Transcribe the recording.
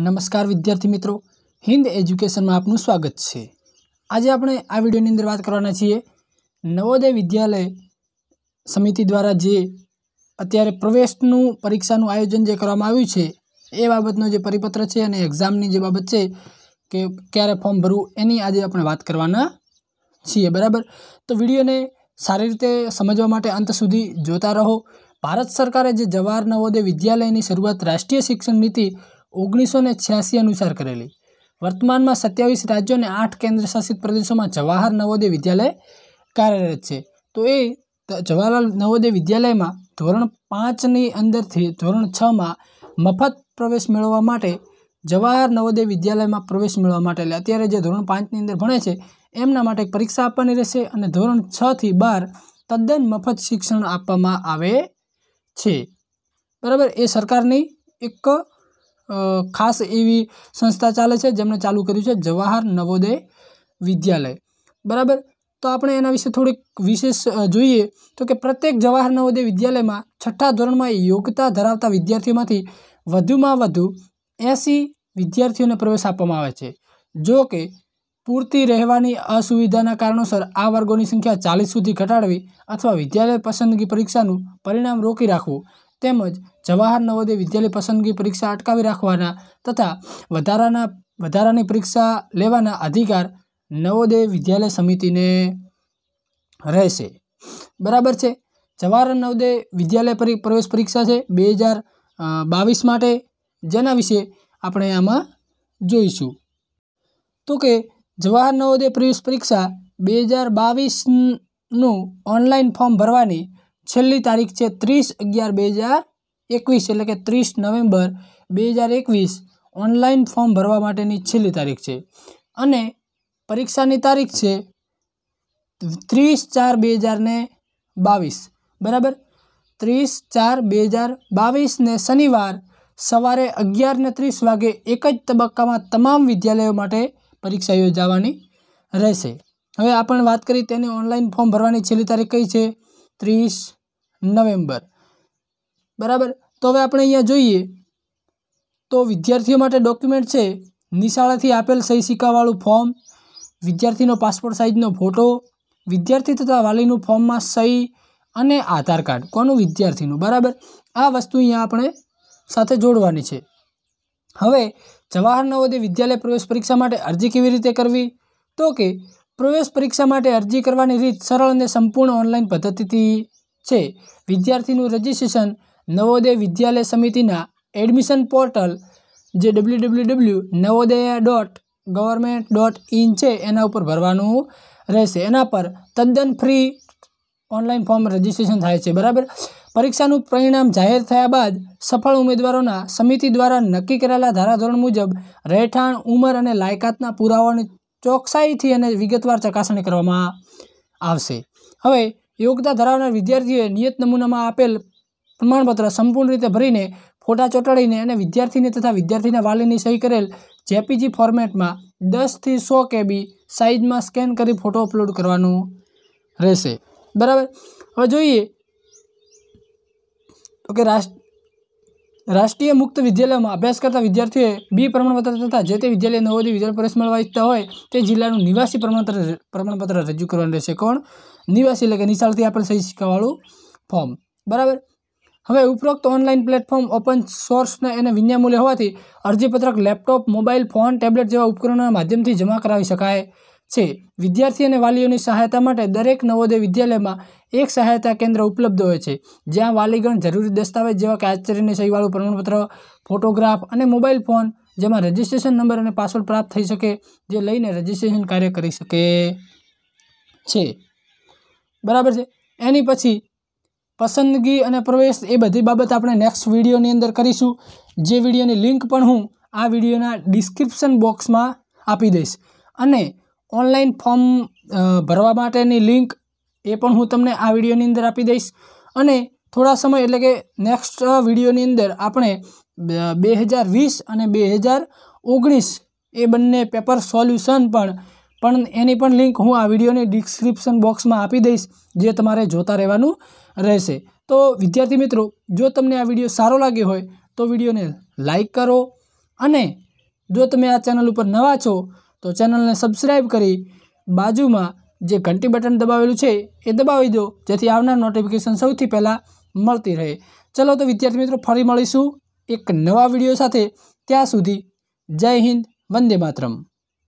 નમસ્કાર વિદ્યાર્થી મિત્રો હિન્દ એજ્યુકેશનમાં આપનું સ્વાગત છે આજે આપણે આ વિડીયોની અંદર વાત કરવાના છીએ નવોદય વિદ્યાલય સમિતિ દ્વારા જે અત્યારે પ્રવેશનું પરીક્ષાનું આયોજન જે કરવામાં આવ્યું છે એ બાબતનો જે પરિપત્ર છે અને એક્ઝામની જે બાબત છે કે ક્યારે ફોર્મ ભરવું એની આજે આપણે વાત કરવાના છીએ બરાબર તો વિડીયોને સારી રીતે સમજવા માટે અંત સુધી જોતા રહો ભારત સરકારે જે જવાહર નવોદય વિદ્યાલયની શરૂઆત રાષ્ટ્રીય શિક્ષણ નીતિ ઓગણીસો ને છ્યાસી અનુસાર કરેલી વર્તમાનમાં સત્યાવીસ રાજ્યો અને આઠ કેન્દ્રશાસિત પ્રદેશોમાં જવાહર નવોદય વિદ્યાલય કાર્યરત છે તો એ જવાહરલાલ નવોદય વિદ્યાલયમાં ધોરણ પાંચની અંદરથી ધોરણ છમાં મફત પ્રવેશ મેળવવા માટે જવાહર નવોદય વિદ્યાલયમાં પ્રવેશ મેળવવા માટે એટલે અત્યારે જે ધોરણ પાંચની અંદર ભણે છે એમના માટે પરીક્ષા આપવાની રહેશે અને ધોરણ છથી બાર તદ્દન મફત શિક્ષણ આપવામાં આવે છે બરાબર એ સરકારની એક ખાસ એવી સંસ્થા ચાલે છે જેમણે ચાલુ કર્યું છે જવાહર નવોદય વિદ્યાલય બરાબર તો આપણે એના વિશે થોડીક વિશેષ જોઈએ તો કે પ્રત્યેક જવાહર નવોદય વિદ્યાલયમાં છઠ્ઠા ધોરણમાં યોગ્યતા ધરાવતા વિદ્યાર્થીઓમાંથી વધુમાં વધુ એંસી વિદ્યાર્થીઓને પ્રવેશ આપવામાં આવે છે જો કે પૂરતી રહેવાની અસુવિધાના કારણોસર આ વર્ગોની સંખ્યા ચાલીસ સુધી ઘટાડવી અથવા વિદ્યાલય પસંદગી પરીક્ષાનું પરિણામ રોકી રાખવું તેમજ જવાહર નવોદય વિદ્યાલય પસંદગી પરીક્ષા અટકાવી રાખવાના તથા વધારાના વધારાની પરીક્ષા લેવાના અધિકાર નવોદય વિદ્યાલય સમિતિને રહેશે બરાબર છે જવાહર નવોદય વિદ્યાલય પરી પ્રવેશ પરીક્ષા છે બે હજાર બાવીસ માટે જેના વિશે આપણે આમાં જોઈશું તો કે જવાહર નવોદય પ્રવેશ પરીક્ષા બે હજાર બાવીસનું ઓનલાઈન ફોર્મ ભરવાની છેલ્લી તારીખ છે ત્રીસ અગિયાર બે હજાર એકવીસ એટલે કે ત્રીસ નવેમ્બર બે હજાર એકવીસ ઓનલાઈન ફોર્મ ભરવા માટેની છેલ્લી તારીખ છે અને પરીક્ષાની તારીખ છે ત્રીસ ચાર બે હજાર બાવીસ બરાબર ત્રીસ ચાર બે હજાર બાવીસને શનિવાર સવારે અગિયારને ત્રીસ વાગે એક જ તબક્કામાં તમામ વિદ્યાલયો માટે પરીક્ષા યોજાવાની રહેશે હવે આપણે વાત કરી તેની ઓનલાઈન ફોર્મ ભરવાની છેલ્લી તારીખ કઈ છે ત્રીસ નવેમ્બર બરાબર તો હવે આપણે અહીંયા જોઈએ તો વિદ્યાર્થીઓ માટે ડોક્યુમેન્ટ છે નિશાળાથી આપેલ સહી સિક્કાવાળું ફોર્મ વિદ્યાર્થીનો પાસપોર્ટ સાઇઝનો ફોટો વિદ્યાર્થી તથા વાલીનું ફોર્મમાં સહી અને આધાર કાર્ડ કોનું વિદ્યાર્થીનું બરાબર આ વસ્તુ અહીંયા આપણે સાથે જોડવાની છે હવે જવાહર નવોદય વિદ્યાલય પ્રવેશ પરીક્ષા માટે અરજી કેવી રીતે કરવી તો કે પ્રવેશ પરીક્ષા માટે અરજી કરવાની રીત સરળ અને સંપૂર્ણ ઓનલાઈન પદ્ધતિથી છે વિદ્યાર્થીનું રજિસ્ટ્રેશન નવોદય વિદ્યાલય સમિતિના એડમિશન પોર્ટલ જે W W W Navodaya dot government dot in છે એના ઉપર ભરવાનું રહેશે એના પર તદ્દન ફ્રી ઓનલાઈન ફોર્મ રજીસ્ટ્રેશન થાય છે બરાબર પરીક્ષાનું પરિણામ જાહેર થયા બાદ સફળ ઉમેદવારોના સમિતિ દ્વારા નક્કી કરેલા ધારાધોરણ મુજબ રહેઠાણ ઉંમર અને લાયકાતના પુરાવાની ચોકસાઈથી અને વિગતવાર ચકાસણી કરવામાં આવશે હવે યોગ્યતા ધરાવનાર વિદ્યાર્થીઓએ નિયત નમૂનામાં આપેલ પ્રમાણપત્ર સંપૂર્ણ રીતે ભરીને ફોટા ચોંટાડીને અને વિદ્યાર્થીને તથા વિદ્યાર્થીના વાલીની સહી કરેલ જેપીજી ફોર્મેટમાં દસથી સો કેબી સાઇઝમાં સ્કેન કરી ફોટો અપલોડ કરવાનું રહેશે બરાબર હવે જોઈએ તો કે રાષ્ટ્રીય મુક્ત વિદ્યાલયમાં અભ્યાસ કરતા વિદ્યાર્થીઓએ બી પ્રમાણપત્ર તથા જે તે વિદ્યાલય નવોદય વિદ્યાલય પ્રવેશ મળવા ઈચ્છતા હોય તે જિલ્લાનું નિવાસી પ્રમાણપત્ર પ્રમાણપત્ર રજૂ કરવાનું રહેશે કોણ નિવાસી એટલે કે નિશાળથી આપણે સહી શીખવાવાળું ફોર્મ બરાબર હવે ઉપરોક્ત ઓનલાઈન પ્લેટફોર્મ ઓપન સોર્સને અને વિનામૂલ્ય હોવાથી અરજીપત્રક લેપટોપ મોબાઈલ ફોન ટેબ્લેટ જેવા ઉપકરણોના માધ્યમથી જમા કરાવી શકાય છે વિદ્યાર્થી અને વાલીઓની સહાયતા માટે દરેક નવોદય વિદ્યાલયમાં એક સહાયતા કેન્દ્ર ઉપલબ્ધ હોય છે જ્યાં વાલીગણ જરૂરી દસ્તાવેજ જેવા કે આશ્ચર્યની સહીવાળું પ્રમાણપત્ર ફોટોગ્રાફ અને મોબાઈલ ફોન જેમાં રજિસ્ટ્રેશન નંબર અને પાસવર્ડ પ્રાપ્ત થઈ શકે જે લઈને રજિસ્ટ્રેશન કાર્ય કરી શકે છે બરાબર છે એની પછી પસંદગી અને પ્રવેશ એ બધી બાબત આપણે નેક્સ્ટ વિડીયોની અંદર કરીશું જે વિડીયોની લિંક પણ હું આ વિડીયોના ડિસ્ક્રિપ્શન બોક્સમાં આપી દઈશ અને ઓનલાઈન ફોર્મ ભરવા માટેની લિંક એ પણ હું તમને આ વિડીયોની અંદર આપી દઈશ અને થોડા સમય એટલે કે નેક્સ્ટ વિડીયોની અંદર આપણે બે હજાર વીસ અને બે હજાર ઓગણીસ એ બંને પેપર સોલ્યુશન પણ પણ એની પણ લિંક હું આ વિડીયોની ડિસ્ક્રિપ્શન બોક્સમાં આપી દઈશ જે તમારે જોતા રહેવાનું રહેશે તો વિદ્યાર્થી મિત્રો જો તમને આ વિડીયો સારો લાગ્યો હોય તો વિડીયોને લાઇક કરો અને જો તમે આ ચેનલ ઉપર નવા છો તો ચેનલને સબસ્ક્રાઈબ કરી બાજુમાં જે ઘંટી બટન દબાવેલું છે એ દબાવી દો જેથી આવનાર નોટિફિકેશન સૌથી પહેલાં મળતી રહે ચલો તો વિદ્યાર્થી મિત્રો ફરી મળીશું એક નવા વિડીયો સાથે ત્યાં સુધી જય હિન્દ વંદે માતરમ